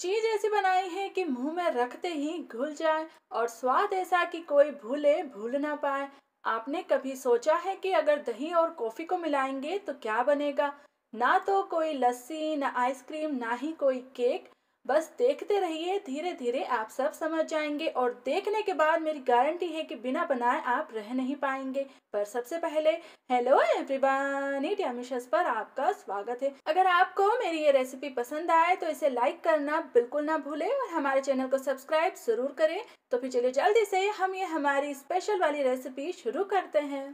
चीज ऐसी बनाई है कि मुंह में रखते ही घुल जाए और स्वाद ऐसा कि कोई भूले भूल ना पाए आपने कभी सोचा है कि अगर दही और कॉफी को मिलाएंगे तो क्या बनेगा ना तो कोई लस्सी ना आइसक्रीम ना ही कोई केक बस देखते रहिए धीरे धीरे आप सब समझ जाएंगे और देखने के बाद मेरी गारंटी है कि बिना बनाए आप रह नहीं पाएंगे पर सबसे पहले हेलो एवरीवन एवरीबान पर आपका स्वागत है अगर आपको मेरी ये रेसिपी पसंद आए तो इसे लाइक करना बिल्कुल ना भूले और हमारे चैनल को सब्सक्राइब जरूर करें तो फिर चलिए जल्दी से हम ये हमारी स्पेशल वाली रेसिपी शुरू करते हैं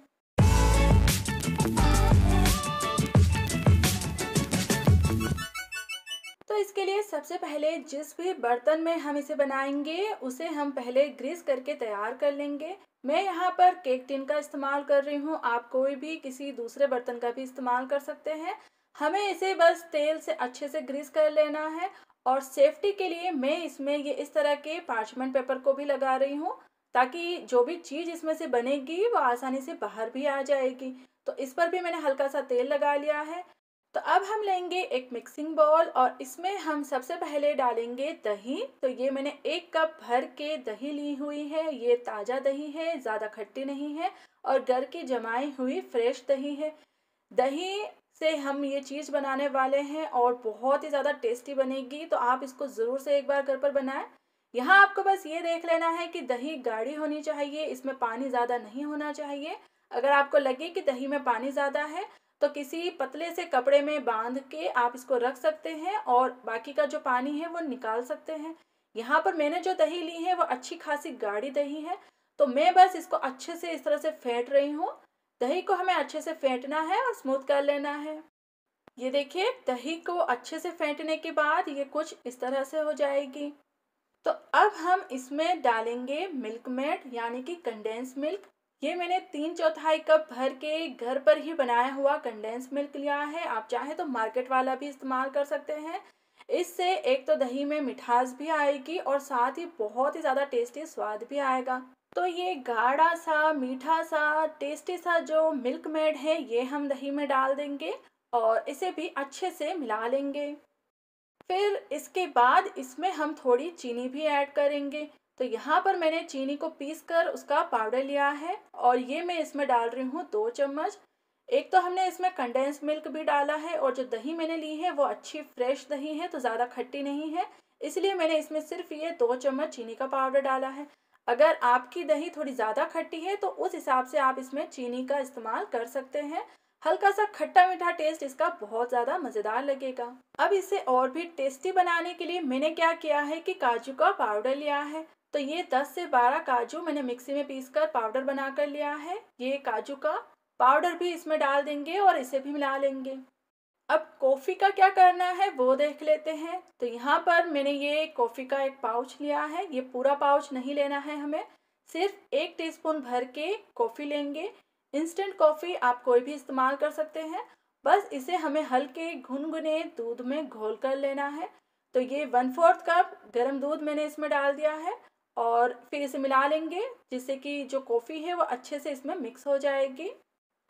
तो इसके लिए सबसे पहले जिस भी बर्तन में हम इसे बनाएंगे उसे हम पहले ग्रीस करके तैयार कर लेंगे मैं यहाँ पर केक टिन का इस्तेमाल कर रही हूँ आप कोई भी किसी दूसरे बर्तन का भी इस्तेमाल कर सकते हैं हमें इसे बस तेल से अच्छे से ग्रीस कर लेना है और सेफ्टी के लिए मैं इसमें ये इस तरह के पार्चमेंट पेपर को भी लगा रही हूँ ताकि जो भी चीज़ इसमें से बनेगी वो आसानी से बाहर भी आ जाएगी तो इस पर भी मैंने हल्का सा तेल लगा लिया है तो अब हम लेंगे एक मिक्सिंग बॉल और इसमें हम सबसे पहले डालेंगे दही तो ये मैंने एक कप भर के दही ली हुई है ये ताज़ा दही है ज़्यादा खट्टी नहीं है और घर की जमाई हुई फ्रेश दही है दही से हम ये चीज़ बनाने वाले हैं और बहुत ही ज़्यादा टेस्टी बनेगी तो आप इसको ज़रूर से एक बार घर पर बनाएं यहाँ आपको बस ये देख लेना है कि दही गाढ़ी होनी चाहिए इसमें पानी ज़्यादा नहीं होना चाहिए अगर आपको लगे कि दही में पानी ज़्यादा है तो किसी पतले से कपड़े में बांध के आप इसको रख सकते हैं और बाकी का जो पानी है वो निकाल सकते हैं यहाँ पर मैंने जो दही ली है वो अच्छी खासी गाढ़ी दही है तो मैं बस इसको अच्छे से इस तरह से फेंट रही हूँ दही को हमें अच्छे से फेंटना है और स्मूथ कर लेना है ये देखिए दही को अच्छे से फेंटने के बाद ये कुछ इस तरह से हो जाएगी तो अब हम इसमें डालेंगे मिल्क मेड यानी कि कंडेंस मिल्क ये मैंने तीन चौथाई कप भर के घर पर ही बनाया हुआ कंडेंस मिल्क लिया है आप चाहे तो मार्केट वाला भी इस्तेमाल कर सकते हैं इससे एक तो दही में मिठास भी आएगी और साथ ही बहुत ही ज़्यादा टेस्टी स्वाद भी आएगा तो ये गाढ़ा सा मीठा सा टेस्टी सा जो मिल्क मेड है ये हम दही में डाल देंगे और इसे भी अच्छे से मिला लेंगे फिर इसके बाद इसमें हम थोड़ी चीनी भी ऐड करेंगे तो यहाँ पर मैंने चीनी को पीस कर उसका पाउडर लिया है और ये मैं इसमें डाल रही हूँ दो चम्मच एक तो हमने इसमें कंडेंस मिल्क भी डाला है और जो दही मैंने ली है वो अच्छी फ्रेश दही है तो ज़्यादा खट्टी नहीं है इसलिए मैंने इसमें सिर्फ ये दो चम्मच चीनी का पाउडर डाला है अगर आपकी दही थोड़ी ज़्यादा खट्टी है तो उस हिसाब से आप इसमें चीनी का इस्तेमाल कर सकते हैं हल्का सा खट्टा मीठा टेस्ट इसका बहुत ज़्यादा मज़ेदार लगेगा अब इसे और भी टेस्टी बनाने के लिए मैंने क्या किया है कि काजू का पाउडर लिया है तो ये 10 से 12 काजू मैंने मिक्सी में पीस कर पाउडर बना कर लिया है ये काजू का पाउडर भी इसमें डाल देंगे और इसे भी मिला लेंगे अब कॉफ़ी का क्या करना है वो देख लेते हैं तो यहाँ पर मैंने ये कॉफ़ी का एक पाउच लिया है ये पूरा पाउच नहीं लेना है हमें सिर्फ एक टीस्पून भर के कॉफ़ी लेंगे इंस्टेंट कॉफ़ी आप कोई भी इस्तेमाल कर सकते हैं बस इसे हमें हल्के घुनगुने दूध में घोल कर लेना है तो ये वन फोर्थ कप गर्म दूध मैंने इसमें डाल दिया है और फिर इसे मिला लेंगे जिससे कि जो कॉफ़ी है वो अच्छे से इसमें मिक्स हो जाएगी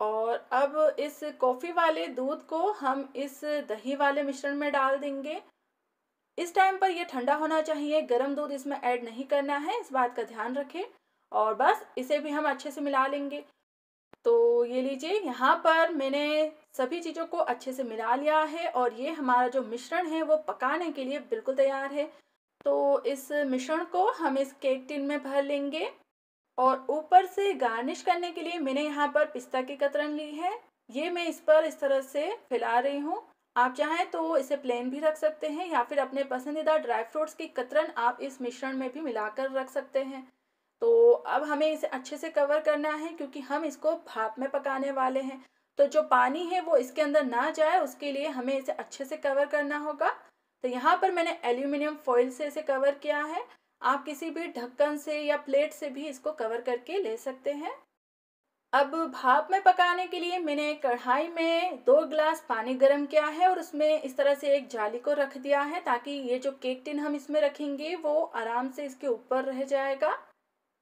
और अब इस कॉफ़ी वाले दूध को हम इस दही वाले मिश्रण में डाल देंगे इस टाइम पर यह ठंडा होना चाहिए गर्म दूध इसमें ऐड नहीं करना है इस बात का ध्यान रखें और बस इसे भी हम अच्छे से मिला लेंगे तो ये लीजिए यहाँ पर मैंने सभी चीज़ों को अच्छे से मिला लिया है और ये हमारा जो मिश्रण है वो पकाने के लिए बिल्कुल तैयार है तो इस मिश्रण को हम इस केक टिन में भर लेंगे और ऊपर से गार्निश करने के लिए मैंने यहाँ पर पिस्ता की कतरन ली है ये मैं इस पर इस तरह से फैला रही हूँ आप चाहें तो इसे प्लेन भी रख सकते हैं या फिर अपने पसंदीदा ड्राई फ्रूट्स की कतरन आप इस मिश्रण में भी मिलाकर रख सकते हैं तो अब हमें इसे अच्छे से कवर करना है क्योंकि हम इसको भाप में पकाने वाले हैं तो जो पानी है वो इसके अंदर ना जाए उसके लिए हमें इसे अच्छे से कवर करना होगा तो यहाँ पर मैंने एल्यूमिनियम फॉइल से इसे कवर किया है आप किसी भी ढक्कन से या प्लेट से भी इसको कवर करके ले सकते हैं अब भाप में पकाने के लिए मैंने कढ़ाई में दो ग्लास पानी गर्म किया है और उसमें इस तरह से एक जाली को रख दिया है ताकि ये जो केक टिन हम इसमें रखेंगे वो आराम से इसके ऊपर रह जाएगा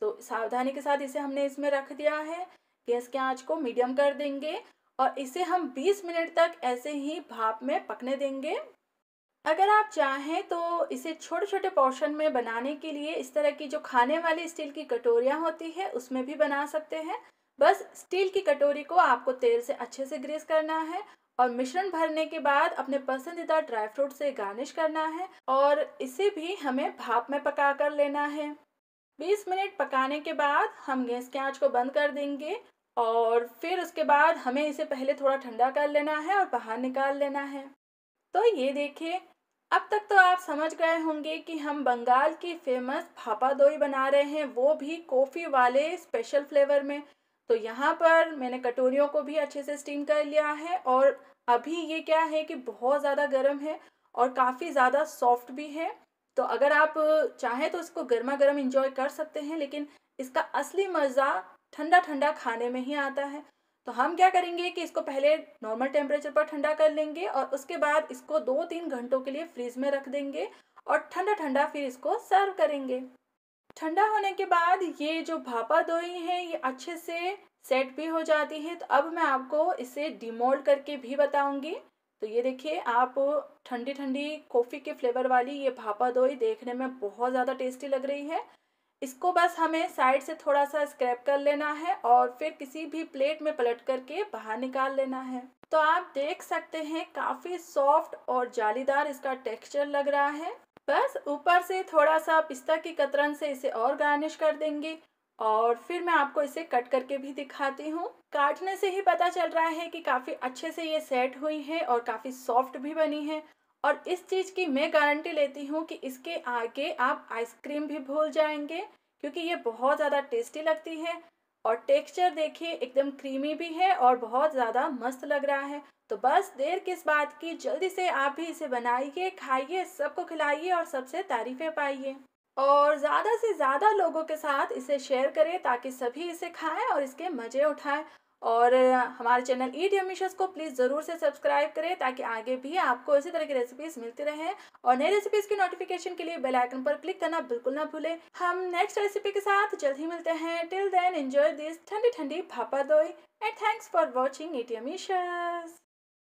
तो सावधानी के साथ इसे हमने इसमें रख दिया है गैस के आंच को मीडियम कर देंगे और इसे हम 20 मिनट तक ऐसे ही भाप में पकने देंगे अगर आप चाहें तो इसे छोटे छोटे पोर्शन में बनाने के लिए इस तरह की जो खाने वाली स्टील की कटोरियाँ होती है उसमें भी बना सकते हैं बस स्टील की कटोरी को आपको तेल से अच्छे से ग्रेस करना है और मिश्रण भरने के बाद अपने पसंदीदा ड्राई फ्रूट से गार्निश करना है और इसे भी हमें भाप में पका कर लेना है 20 मिनट पकाने के बाद हम गैस के आंच को बंद कर देंगे और फिर उसके बाद हमें इसे पहले थोड़ा ठंडा कर लेना है और बाहर निकाल लेना है तो ये देखिए अब तक तो आप समझ गए होंगे कि हम बंगाल की फेमस भापा दोई बना रहे हैं वो भी कॉफ़ी वाले स्पेशल फ्लेवर में तो यहाँ पर मैंने कटोरियों को भी अच्छे से स्टीम कर लिया है और अभी ये क्या है कि बहुत ज़्यादा गर्म है और काफ़ी ज़्यादा सॉफ्ट भी है तो अगर आप चाहें तो इसको गर्मा गर्म इंजॉय कर सकते हैं लेकिन इसका असली मज़ा ठंडा ठंडा खाने में ही आता है तो हम क्या करेंगे कि इसको पहले नॉर्मल टेम्परेचर पर ठंडा कर लेंगे और उसके बाद इसको दो तीन घंटों के लिए फ्रीज में रख देंगे और ठंडा ठंडा फिर इसको सर्व करेंगे ठंडा होने के बाद ये जो भापा दोई है ये अच्छे से सेट भी हो जाती है तो अब मैं आपको इसे डिमोल्ड करके भी बताऊंगी तो ये देखिए आप ठंडी ठंडी कॉफ़ी के फ्लेवर वाली ये भापा दोई देखने में बहुत ज़्यादा टेस्टी लग रही है इसको बस हमें साइड से थोड़ा सा स्क्रैप कर लेना है और फिर किसी भी प्लेट में पलट करके बाहर निकाल लेना है तो आप देख सकते हैं काफ़ी सॉफ्ट और जालीदार इसका टेक्सचर लग रहा है बस ऊपर से थोड़ा सा पिस्ता की कतरन से इसे और गार्निश कर देंगे और फिर मैं आपको इसे कट करके भी दिखाती हूँ काटने से ही पता चल रहा है कि काफ़ी अच्छे से ये सेट हुई है और काफ़ी सॉफ्ट भी बनी है और इस चीज़ की मैं गारंटी लेती हूँ कि इसके आगे आप आइसक्रीम भी भूल जाएंगे क्योंकि ये बहुत ज़्यादा टेस्टी लगती है और टेक्सचर देखिए एकदम क्रीमी भी है और बहुत ज़्यादा मस्त लग रहा है तो बस देर किस बात की जल्दी से आप भी इसे बनाइए खाइए सबको खिलाइए और सबसे तारीफ़ें पाइए और ज़्यादा से ज़्यादा लोगों के साथ इसे शेयर करें ताकि सभी इसे खाएं और इसके मज़े उठाएं और हमारे चैनल ई डी को प्लीज़ ज़रूर से सब्सक्राइब करें ताकि आगे भी आपको इसी तरह की रेसिपीज़ मिलती रहें और नई रेसिपीज़ की नोटिफिकेशन के लिए बेल आइकन पर क्लिक करना बिल्कुल ना भूलें हम नेक्स्ट रेसिपी के साथ जल्द ही मिलते हैं टिल देन एंजॉय दिस ठंडी ठंडी भापा दोई and thanks for watching E D